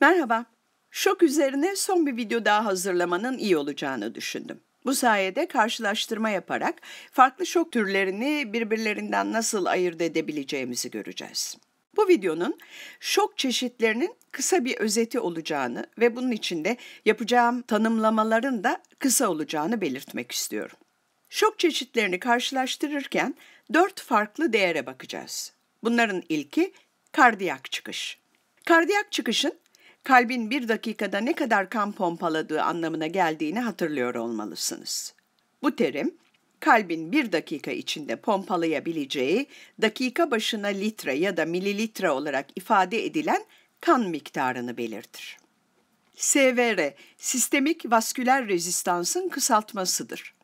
Merhaba. Şok üzerine son bir video daha hazırlamanın iyi olacağını düşündüm. Bu sayede karşılaştırma yaparak farklı şok türlerini birbirlerinden nasıl ayırt edebileceğimizi göreceğiz. Bu videonun şok çeşitlerinin kısa bir özeti olacağını ve bunun içinde yapacağım tanımlamaların da kısa olacağını belirtmek istiyorum. Şok çeşitlerini karşılaştırırken dört farklı değere bakacağız. Bunların ilki kardiyak çıkış. Kardiyak çıkışın kalbin bir dakikada ne kadar kan pompaladığı anlamına geldiğini hatırlıyor olmalısınız. Bu terim, kalbin bir dakika içinde pompalayabileceği dakika başına litre ya da mililitre olarak ifade edilen kan miktarını belirtir. SVR, sistemik vasküler rezistansın kısaltmasıdır.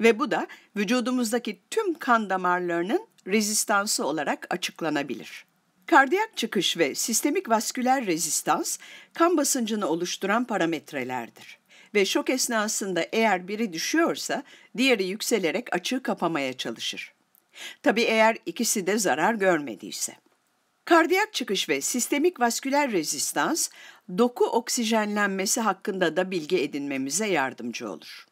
Ve bu da vücudumuzdaki tüm kan damarlarının rezistansı olarak açıklanabilir. Kardiyak çıkış ve sistemik vasküler rezistans kan basıncını oluşturan parametrelerdir. Ve şok esnasında eğer biri düşüyorsa diğeri yükselerek açığı kapamaya çalışır. Tabi eğer ikisi de zarar görmediyse. Kardiyak çıkış ve sistemik vasküler rezistans doku oksijenlenmesi hakkında da bilgi edinmemize yardımcı olur.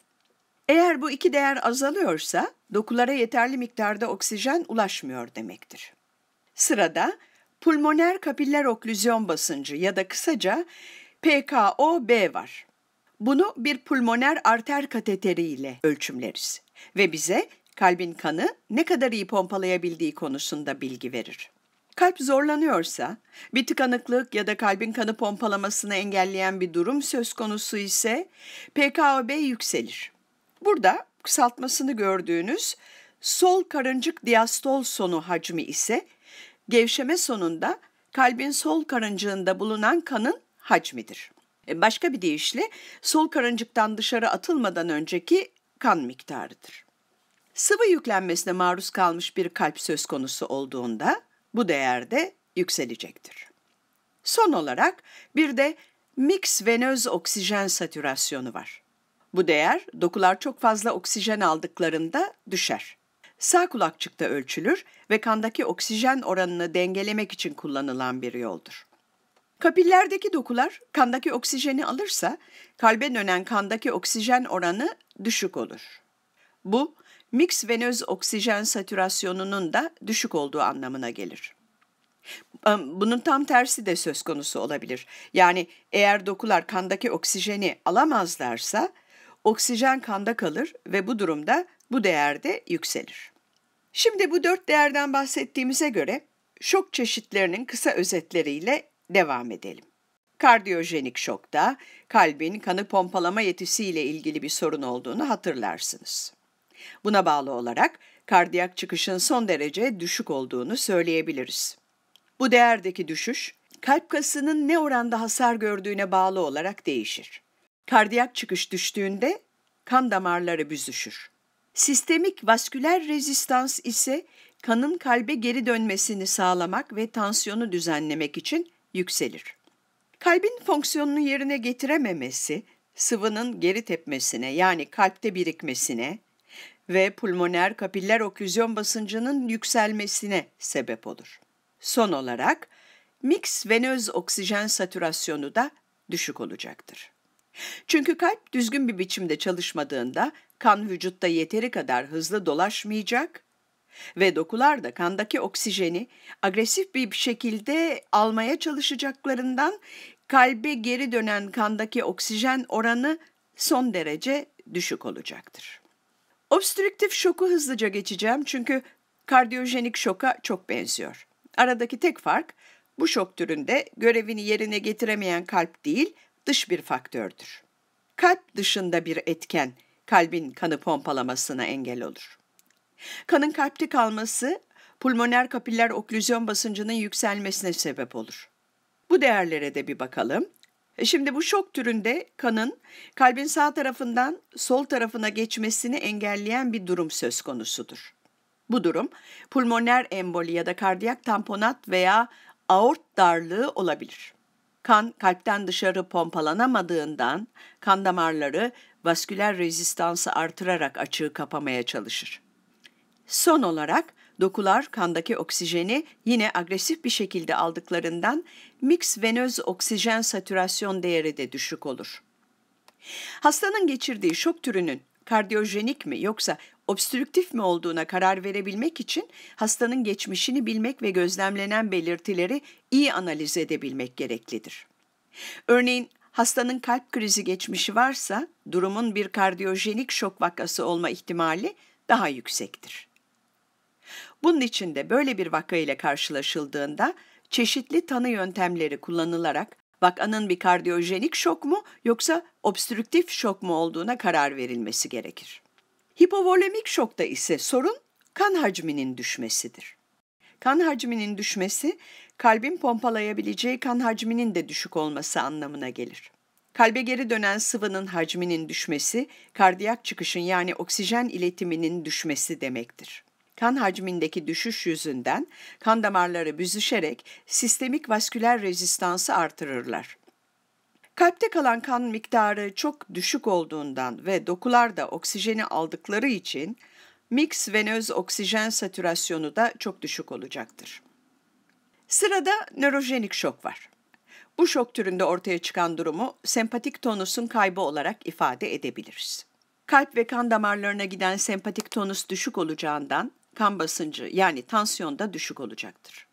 Eğer bu iki değer azalıyorsa dokulara yeterli miktarda oksijen ulaşmıyor demektir. Sırada pulmoner kapiller oklüzyon basıncı ya da kısaca PKOB var. Bunu bir pulmoner arter kateteri ile ölçümleriz ve bize kalbin kanı ne kadar iyi pompalayabildiği konusunda bilgi verir. Kalp zorlanıyorsa, bir tıkanıklık ya da kalbin kanı pompalamasını engelleyen bir durum söz konusu ise PKOB yükselir. Burada kısaltmasını gördüğünüz sol karıncık diastol sonu hacmi ise Gevşeme sonunda kalbin sol karıncığında bulunan kanın hacmidir. E, başka bir deyişle sol karıncıktan dışarı atılmadan önceki kan miktarıdır. Sıvı yüklenmesine maruz kalmış bir kalp söz konusu olduğunda bu değer de yükselecektir. Son olarak bir de mix venöz oksijen satürasyonu var. Bu değer dokular çok fazla oksijen aldıklarında düşer. Sağ kulakçıkta ölçülür ve kandaki oksijen oranını dengelemek için kullanılan bir yoldur. Kapillerdeki dokular kandaki oksijeni alırsa kalbe dönen kandaki oksijen oranı düşük olur. Bu mix venöz oksijen satürasyonunun da düşük olduğu anlamına gelir. Bunun tam tersi de söz konusu olabilir. Yani eğer dokular kandaki oksijeni alamazlarsa oksijen kanda kalır ve bu durumda bu değer de yükselir. Şimdi bu dört değerden bahsettiğimize göre şok çeşitlerinin kısa özetleriyle devam edelim. Kardiyojenik şokta kalbin kanı pompalama yetisiyle ilgili bir sorun olduğunu hatırlarsınız. Buna bağlı olarak kardiyak çıkışın son derece düşük olduğunu söyleyebiliriz. Bu değerdeki düşüş kalp kasının ne oranda hasar gördüğüne bağlı olarak değişir. Kardiyak çıkış düştüğünde kan damarları büzüşür. Sistemik vasküler rezistans ise kanın kalbe geri dönmesini sağlamak ve tansiyonu düzenlemek için yükselir. Kalbin fonksiyonunu yerine getirememesi, sıvının geri tepmesine yani kalpte birikmesine ve pulmoner kapiller oküzyon basıncının yükselmesine sebep olur. Son olarak mix venöz oksijen satürasyonu da düşük olacaktır. Çünkü kalp düzgün bir biçimde çalışmadığında kan vücutta yeteri kadar hızlı dolaşmayacak ve dokular da kandaki oksijeni agresif bir şekilde almaya çalışacaklarından kalbe geri dönen kandaki oksijen oranı son derece düşük olacaktır. Obstrüktif şoku hızlıca geçeceğim çünkü kardiyojenik şoka çok benziyor. Aradaki tek fark bu şok türünde görevini yerine getiremeyen kalp değil, dış bir faktördür. Kalp dışında bir etken kalbin kanı pompalamasına engel olur. Kanın kalpte kalması pulmoner kapiller oklüzyon basıncının yükselmesine sebep olur. Bu değerlere de bir bakalım. E şimdi bu şok türünde kanın kalbin sağ tarafından sol tarafına geçmesini engelleyen bir durum söz konusudur. Bu durum pulmoner emboli ya da kardiyak tamponat veya aort darlığı olabilir. Kan kalpten dışarı pompalanamadığından kan damarları vasküler rezistansı artırarak açığı kapamaya çalışır. Son olarak dokular kandaki oksijeni yine agresif bir şekilde aldıklarından mix venöz oksijen satürasyon değeri de düşük olur. Hastanın geçirdiği şok türünün kardiyojenik mi yoksa obstrüktif mi olduğuna karar verebilmek için hastanın geçmişini bilmek ve gözlemlenen belirtileri iyi analiz edebilmek gereklidir. Örneğin Hastanın kalp krizi geçmişi varsa durumun bir kardiyojenik şok vakası olma ihtimali daha yüksektir. Bunun için de böyle bir vaka ile karşılaşıldığında çeşitli tanı yöntemleri kullanılarak vakanın bir kardiyojenik şok mu yoksa obstrüktif şok mu olduğuna karar verilmesi gerekir. Hipovolemik şokta ise sorun kan hacminin düşmesidir. Kan hacminin düşmesi kalbin pompalayabileceği kan hacminin de düşük olması anlamına gelir. Kalbe geri dönen sıvının hacminin düşmesi, kardiyak çıkışın yani oksijen iletiminin düşmesi demektir. Kan hacmindeki düşüş yüzünden kan damarları büzüşerek sistemik vasküler rezistansı artırırlar. Kalpte kalan kan miktarı çok düşük olduğundan ve dokular da oksijeni aldıkları için mix venöz oksijen satürasyonu da çok düşük olacaktır. Sırada nörojenik şok var. Bu şok türünde ortaya çıkan durumu sempatik tonusun kaybı olarak ifade edebiliriz. Kalp ve kan damarlarına giden sempatik tonus düşük olacağından kan basıncı yani tansiyon da düşük olacaktır.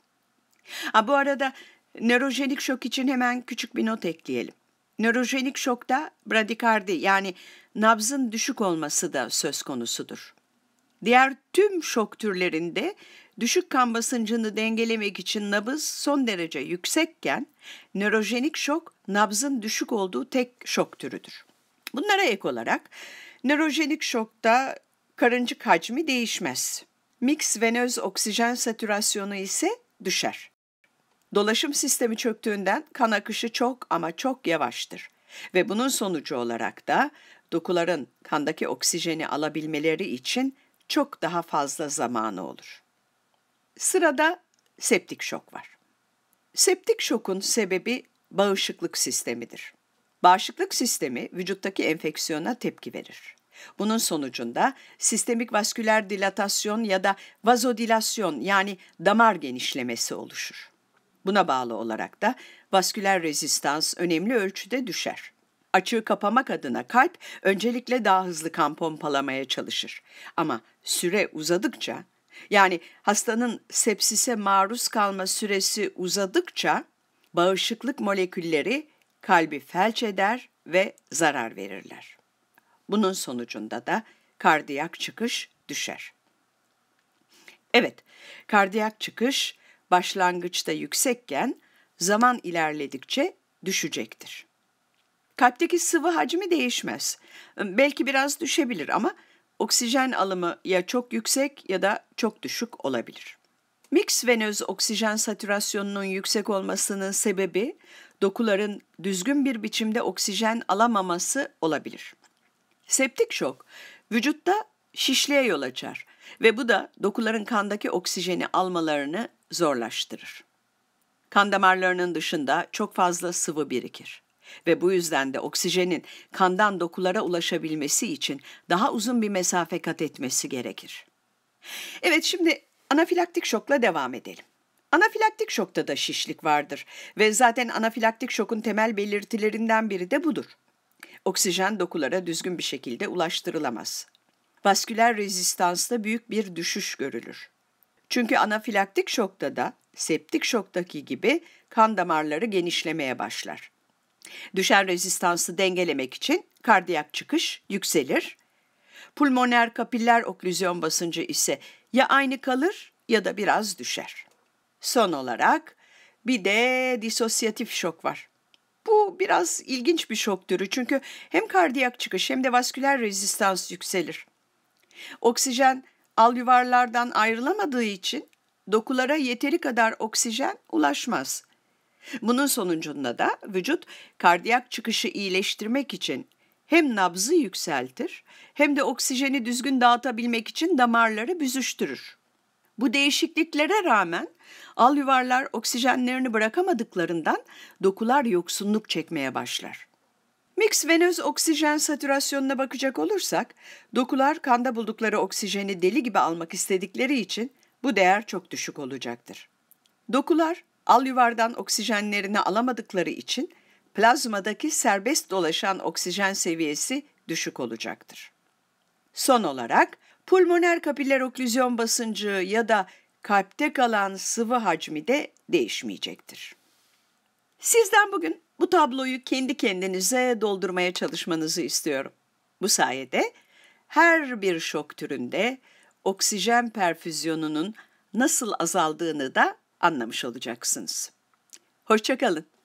Ha, bu arada nörojenik şok için hemen küçük bir not ekleyelim. Nörojenik şokta bradikardi yani nabzın düşük olması da söz konusudur. Diğer tüm şok türlerinde Düşük kan basıncını dengelemek için nabız son derece yüksekken nörojenik şok nabzın düşük olduğu tek şok türüdür. Bunlara ek olarak nörojenik şokta karıncık hacmi değişmez. Mix venöz oksijen satürasyonu ise düşer. Dolaşım sistemi çöktüğünden kan akışı çok ama çok yavaştır ve bunun sonucu olarak da dokuların kandaki oksijeni alabilmeleri için çok daha fazla zamanı olur. Sırada septik şok var. Septik şokun sebebi bağışıklık sistemidir. Bağışıklık sistemi vücuttaki enfeksiyona tepki verir. Bunun sonucunda sistemik vasküler dilatasyon ya da vazodilasyon yani damar genişlemesi oluşur. Buna bağlı olarak da vasküler rezistans önemli ölçüde düşer. Açığı kapamak adına kalp öncelikle daha hızlı kan pompalamaya çalışır. Ama süre uzadıkça yani hastanın sepsise maruz kalma süresi uzadıkça bağışıklık molekülleri kalbi felç eder ve zarar verirler. Bunun sonucunda da kardiyak çıkış düşer. Evet, kardiyak çıkış başlangıçta yüksekken zaman ilerledikçe düşecektir. Kalpteki sıvı hacmi değişmez. Belki biraz düşebilir ama oksijen alımı ya çok yüksek ya da çok düşük olabilir. Mix venöz oksijen satürasyonunun yüksek olmasının sebebi dokuların düzgün bir biçimde oksijen alamaması olabilir. Septik şok vücutta şişliğe yol açar ve bu da dokuların kandaki oksijeni almalarını zorlaştırır. Kan damarlarının dışında çok fazla sıvı birikir ve bu yüzden de oksijenin kandan dokulara ulaşabilmesi için daha uzun bir mesafe kat etmesi gerekir. Evet şimdi anafilaktik şokla devam edelim. Anafilaktik şokta da şişlik vardır ve zaten anafilaktik şokun temel belirtilerinden biri de budur. Oksijen dokulara düzgün bir şekilde ulaştırılamaz. Vasküler rezistansta büyük bir düşüş görülür. Çünkü anafilaktik şokta da septik şoktaki gibi kan damarları genişlemeye başlar. Düşen rezistansı dengelemek için kardiyak çıkış yükselir. Pulmoner kapiller oklüzyon basıncı ise ya aynı kalır ya da biraz düşer. Son olarak bir de disosyatif şok var. Bu biraz ilginç bir şok türü çünkü hem kardiyak çıkış hem de vasküler rezistans yükselir. Oksijen alüvarlardan ayrılamadığı için dokulara yeteri kadar oksijen ulaşmaz. Bunun sonucunda da vücut kardiyak çıkışı iyileştirmek için hem nabzı yükseltir hem de oksijeni düzgün dağıtabilmek için damarları büzüştürür. Bu değişikliklere rağmen al yuvarlar oksijenlerini bırakamadıklarından dokular yoksunluk çekmeye başlar. Mix venöz oksijen satürasyonuna bakacak olursak, dokular kanda buldukları oksijeni deli gibi almak istedikleri için bu değer çok düşük olacaktır. Dokular alyuvardan oksijenlerini alamadıkları için plazmadaki serbest dolaşan oksijen seviyesi düşük olacaktır. Son olarak pulmoner kapiler oklüzyon basıncı ya da kalpte kalan sıvı hacmi de değişmeyecektir. Sizden bugün bu tabloyu kendi kendinize doldurmaya çalışmanızı istiyorum. Bu sayede her bir şok türünde oksijen perfüzyonunun nasıl azaldığını da anlamış olacaksınız. Hoşçakalın.